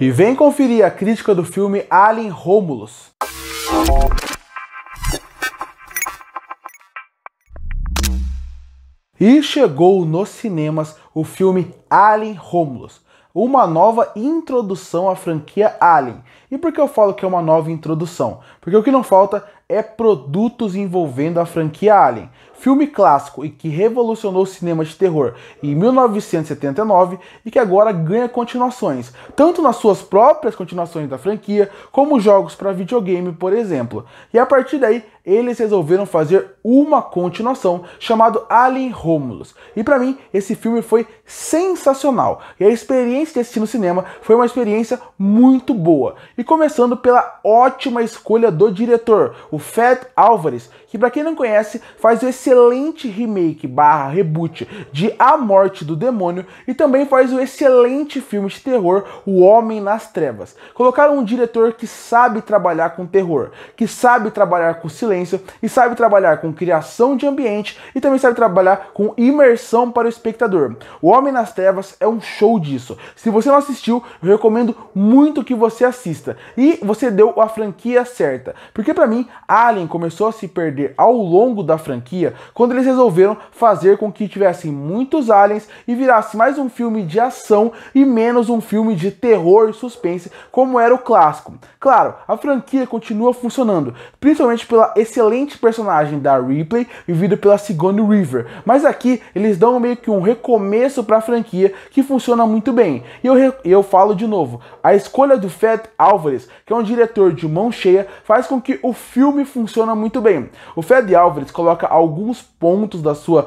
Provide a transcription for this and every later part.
E vem conferir a crítica do filme Alien Romulus. E chegou nos cinemas o filme Alien Romulus, uma nova introdução à franquia Alien. E por que eu falo que é uma nova introdução? Porque o que não falta é produtos envolvendo a franquia Alien. Filme clássico e que revolucionou o cinema de terror em 1979 e que agora ganha continuações, tanto nas suas próprias continuações da franquia, como jogos para videogame, por exemplo. E a partir daí, eles resolveram fazer uma continuação chamado Alien Romulus. E para mim, esse filme foi sensacional. E a experiência de assistir no cinema foi uma experiência muito boa. E começando pela ótima escolha do diretor, o Fed Álvares, que para quem não conhece, faz o excelente remake barra reboot de A Morte do Demônio e também faz o excelente filme de terror O Homem nas Trevas. Colocaram um diretor que sabe trabalhar com terror, que sabe trabalhar com silêncio e sabe trabalhar com criação de ambiente e também sabe trabalhar com imersão para o espectador. O Homem nas Trevas é um show disso. Se você não assistiu, eu recomendo muito que você assista. E você deu a franquia certa, porque para mim Alien começou a se perder ao longo da franquia quando eles resolveram fazer com que tivessem muitos aliens e virasse mais um filme de ação e menos um filme de terror e suspense, como era o clássico. Claro, a franquia continua funcionando, principalmente pela excelente personagem da Ripley, vivida pela Sigourney River, mas aqui eles dão meio que um recomeço para a franquia que funciona muito bem. E eu, eu falo de novo, a escolha do Fed Álvares, que é um diretor de mão cheia, faz com que o filme funcione muito bem. O Fred Alvarez coloca alguns pontos da sua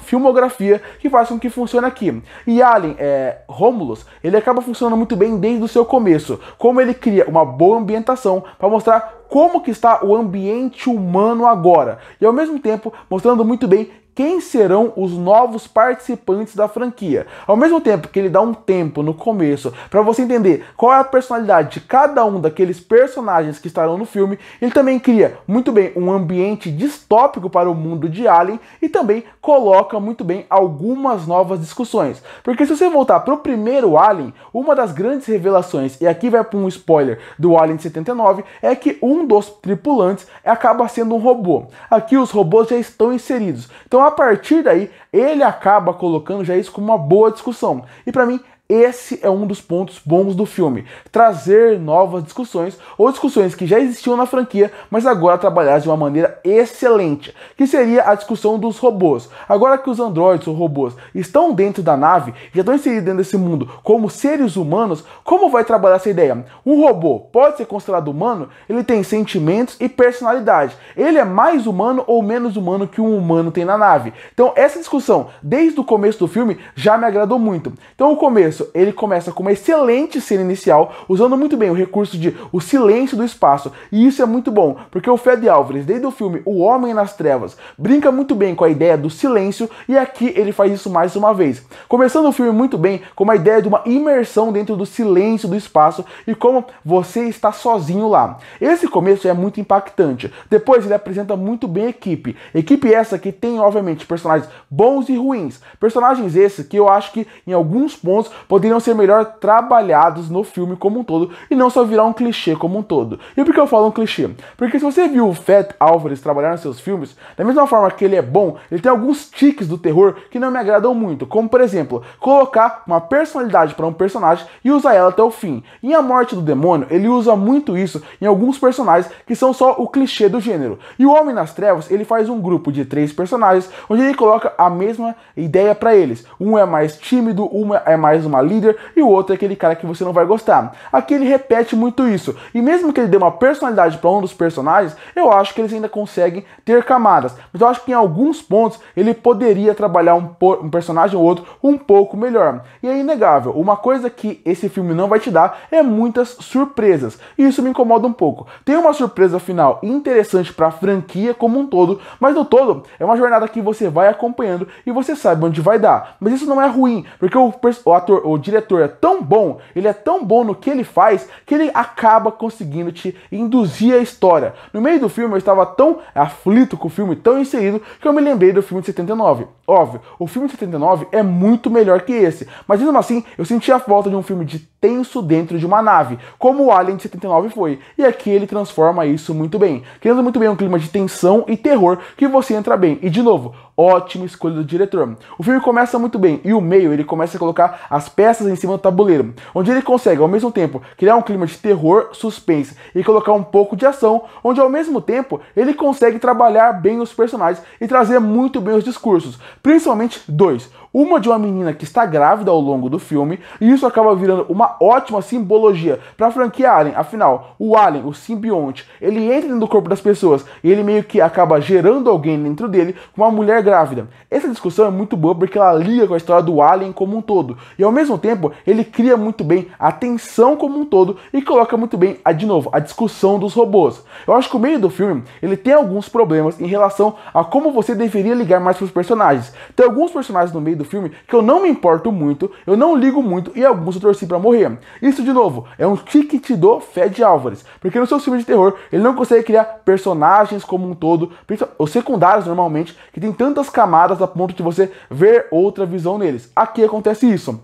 filmografia que faz com que funcione aqui. E Alien, é, Romulus, ele acaba funcionando muito bem desde o seu começo, como ele cria uma boa ambientação para mostrar como que está o ambiente humano agora. E ao mesmo tempo, mostrando muito bem quem serão os novos participantes da franquia. Ao mesmo tempo que ele dá um tempo no começo para você entender qual é a personalidade de cada um daqueles personagens que estarão no filme, ele também cria muito bem um ambiente distópico para o mundo de Alien e também coloca muito bem algumas novas discussões. Porque se você voltar para o primeiro Alien, uma das grandes revelações, e aqui vai para um spoiler do Alien 79, é que um dos tripulantes acaba sendo um robô. Aqui os robôs já estão inseridos. Então então, a partir daí, ele acaba colocando já isso como uma boa discussão. E para mim, esse é um dos pontos bons do filme: trazer novas discussões ou discussões que já existiam na franquia, mas agora trabalhadas de uma maneira excelente, que seria a discussão dos robôs. Agora que os androides ou robôs estão dentro da nave, já estão inseridos dentro desse mundo como seres humanos, como vai trabalhar essa ideia? Um robô pode ser considerado humano? Ele tem sentimentos e personalidade. Ele é mais humano ou menos humano que um humano tem na nave? Então, essa discussão, desde o começo do filme, já me agradou muito. Então, o começo ele começa com uma excelente cena inicial, usando muito bem o recurso de o silêncio do espaço. E isso é muito bom, porque o Fred Alvarez, desde o filme O Homem nas Trevas, brinca muito bem com a ideia do silêncio e aqui ele faz isso mais uma vez. Começando o filme muito bem com uma ideia de uma imersão dentro do silêncio do espaço e como você está sozinho lá. Esse começo é muito impactante. Depois ele apresenta muito bem a equipe. Equipe essa que tem, obviamente, personagens bons e ruins. Personagens esses que eu acho que em alguns pontos poderiam ser melhor trabalhados no filme como um todo e não só virar um clichê como um todo. E por que eu falo um clichê? Porque se você viu o Fat Alvarez trabalhar nos seus filmes, da mesma forma que ele é bom, ele tem alguns tiques do terror que não me agradam muito, como por exemplo, colocar uma personalidade para um personagem e usar ela até o fim. Em A Morte do Demônio, ele usa muito isso em alguns personagens que são só o clichê do gênero. E o Homem nas Trevas, ele faz um grupo de três personagens onde ele coloca a mesma ideia para eles. Um é mais tímido, uma é mais uma uma líder e o outro é aquele cara que você não vai gostar. Aqui ele repete muito isso. E mesmo que ele dê uma personalidade para um dos personagens, eu acho que eles ainda conseguem ter camadas. Mas eu acho que em alguns pontos ele poderia trabalhar um, um personagem ou outro um pouco melhor. E é inegável, uma coisa que esse filme não vai te dar é muitas surpresas. E isso me incomoda um pouco. Tem uma surpresa final interessante para a franquia como um todo, mas no todo é uma jornada que você vai acompanhando e você sabe onde vai dar. Mas isso não é ruim, porque o, o ator o diretor é tão bom, ele é tão bom no que ele faz, que ele acaba conseguindo te induzir a história. No meio do filme eu estava tão aflito com o filme, tão inserido, que eu me lembrei do filme de 79. Óbvio, o filme de 79 é muito melhor que esse, mas mesmo assim eu senti a falta de um filme de tenso dentro de uma nave, como o Alien de 79 foi. E aqui ele transforma isso muito bem, criando muito bem é um clima de tensão e terror que você entra bem. E de novo, ótima escolha do diretor. O filme começa muito bem e o meio ele começa a colocar as peças em cima do tabuleiro, onde ele consegue ao mesmo tempo criar um clima de terror, suspense e colocar um pouco de ação, onde ao mesmo tempo ele consegue trabalhar bem os personagens e trazer muito bem os discursos, principalmente dois. Uma de uma menina que está grávida ao longo do filme, e isso acaba virando uma ótima simbologia para a franquia Alien. Afinal, o Alien, o simbionte, ele entra no corpo das pessoas e ele meio que acaba gerando alguém dentro dele com uma mulher grávida. Essa discussão é muito boa porque ela liga com a história do Alien como um todo, e ao mesmo tempo ele cria muito bem a tensão como um todo e coloca muito bem, a, de novo, a discussão dos robôs. Eu acho que o meio do filme ele tem alguns problemas em relação a como você deveria ligar mais para os personagens. Tem alguns personagens no meio do do filme que eu não me importo muito, eu não ligo muito e alguns eu torci para morrer. Isso, de novo, é um tique do Fed Álvares, porque no seu filme de terror ele não consegue criar personagens como um todo, os secundários normalmente, que tem tantas camadas a ponto de você ver outra visão neles. Aqui acontece isso.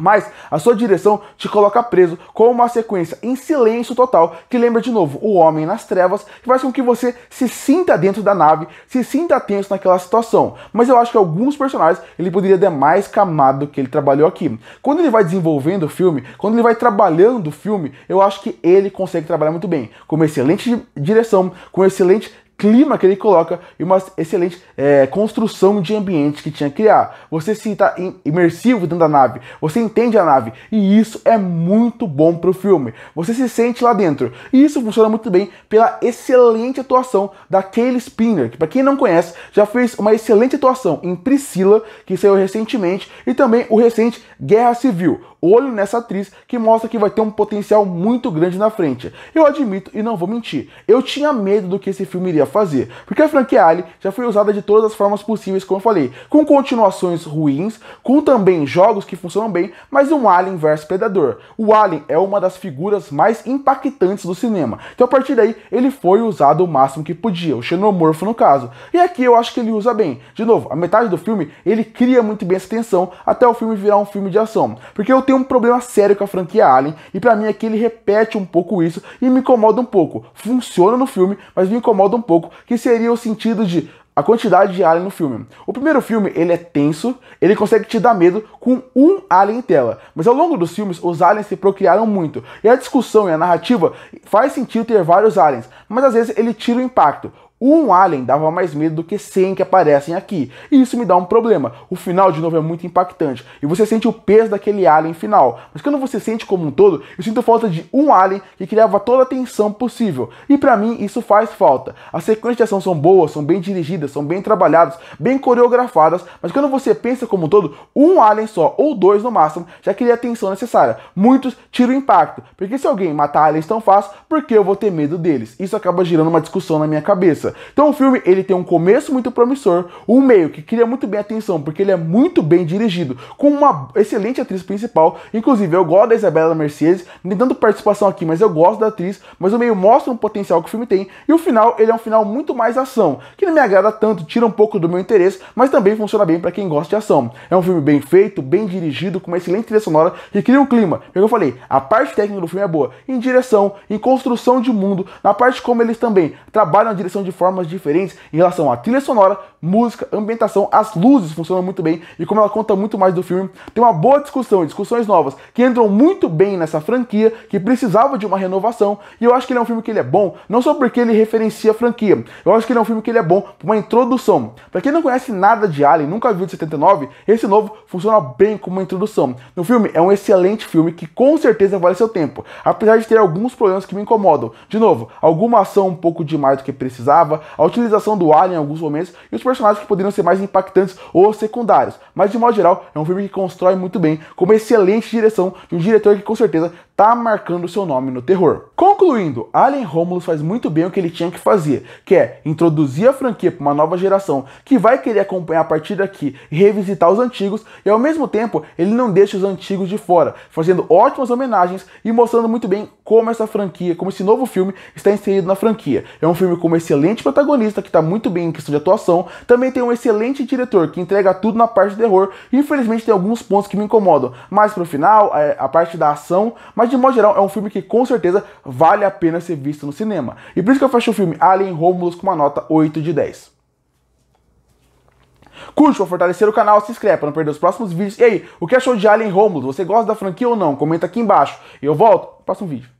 Mas a sua direção te coloca preso com uma sequência em silêncio total que lembra de novo o homem nas trevas, que faz com que você se sinta dentro da nave, se sinta tenso naquela situação. Mas eu acho que alguns personagens ele poderia dar mais camada do que ele trabalhou aqui. Quando ele vai desenvolvendo o filme, quando ele vai trabalhando o filme, eu acho que ele consegue trabalhar muito bem, com uma excelente direção, com um excelente clima que ele coloca e uma excelente é, construção de ambiente que tinha que criar. Você se está imersivo dentro da nave, você entende a nave e isso é muito bom para o filme. Você se sente lá dentro e isso funciona muito bem pela excelente atuação da Kaylee Spinner, que para quem não conhece já fez uma excelente atuação em Priscila, que saiu recentemente, e também o recente Guerra Civil. Olho nessa atriz que mostra que vai ter um potencial muito grande na frente. Eu admito e não vou mentir, eu tinha medo do que esse filme iria fazer. Porque a franquia Alien já foi usada de todas as formas possíveis, como eu falei, com continuações ruins, com também jogos que funcionam bem, mas um Alien vs Predador. O Alien é uma das figuras mais impactantes do cinema. Então a partir daí, ele foi usado o máximo que podia, o xenomorfo no caso. E aqui eu acho que ele usa bem. De novo, a metade do filme, ele cria muito bem essa tensão até o filme virar um filme de ação. Porque eu tenho um problema sério com a franquia Alien, e para mim aqui ele repete um pouco isso e me incomoda um pouco. Funciona no filme, mas me incomoda um pouco pouco, que seria o sentido de a quantidade de alien no filme. O primeiro filme, ele é tenso, ele consegue te dar medo com um alien em tela, mas ao longo dos filmes os aliens se procriaram muito, e a discussão e a narrativa faz sentido ter vários aliens, mas às vezes ele tira o impacto. Um alien dava mais medo do que 100 que aparecem aqui. E isso me dá um problema. O final, de novo, é muito impactante. E você sente o peso daquele alien final. Mas quando você sente como um todo, eu sinto falta de um alien que criava toda a tensão possível. E para mim, isso faz falta. As sequências de ação são boas, são bem dirigidas, são bem trabalhadas, bem coreografadas. Mas quando você pensa como um todo, um alien só, ou dois no máximo, já cria a tensão necessária. Muitos tiram o impacto. Porque se alguém matar aliens tão fácil, por que eu vou ter medo deles? Isso acaba girando uma discussão na minha cabeça. Então o filme ele tem um começo muito promissor, um meio que cria muito bem a atenção, porque ele é muito bem dirigido, com uma excelente atriz principal. Inclusive, eu gosto da Isabela Mercedes, nem dando participação aqui, mas eu gosto da atriz, mas o meio mostra um potencial que o filme tem, e o final ele é um final muito mais ação, que não me agrada tanto, tira um pouco do meu interesse, mas também funciona bem para quem gosta de ação. É um filme bem feito, bem dirigido, com uma excelente trilha sonora que cria um clima. Como é eu falei, a parte técnica do filme é boa, em direção, em construção de mundo, na parte como eles também trabalham na direção de formas diferentes em relação à trilha sonora, música, ambientação, as luzes funcionam muito bem e como ela conta muito mais do filme, tem uma boa discussão, discussões novas que entram muito bem nessa franquia que precisava de uma renovação e eu acho que ele é um filme que ele é bom, não só porque ele referencia a franquia, eu acho que ele é um filme que ele é bom para uma introdução. Para quem não conhece nada de Alien, nunca viu de 79, esse novo funciona bem como uma introdução. No filme é um excelente filme que com certeza vale seu tempo, apesar de ter alguns problemas que me incomodam. De novo, alguma ação um pouco demais do que precisava, a utilização do Alien em alguns momentos e os personagens que poderiam ser mais impactantes ou secundários, mas de modo geral é um filme que constrói muito bem, com uma excelente direção de um diretor que com certeza tá marcando seu nome no terror. Concluindo, Alien Romulus faz muito bem o que ele tinha que fazer, que é introduzir a franquia para uma nova geração que vai querer acompanhar a partir daqui e revisitar os antigos, e ao mesmo tempo ele não deixa os antigos de fora, fazendo ótimas homenagens e mostrando muito bem como essa franquia, como esse novo filme está inserido na franquia. É um filme com uma excelente protagonista que está muito bem em questão de atuação, também tem um excelente diretor que entrega tudo na parte de terror. Infelizmente tem alguns pontos que me incomodam, mas pro final, é, a parte da ação, mas de modo geral é um filme que com certeza vale a pena ser visto no cinema. E por isso que eu fecho o filme Alien Romulus com uma nota 8 de 10. Curte para fortalecer o canal, se inscreve para não perder os próximos vídeos. E aí, o que achou de Alien Romulus? Você gosta da franquia ou não? Comenta aqui embaixo. E eu volto no próximo vídeo.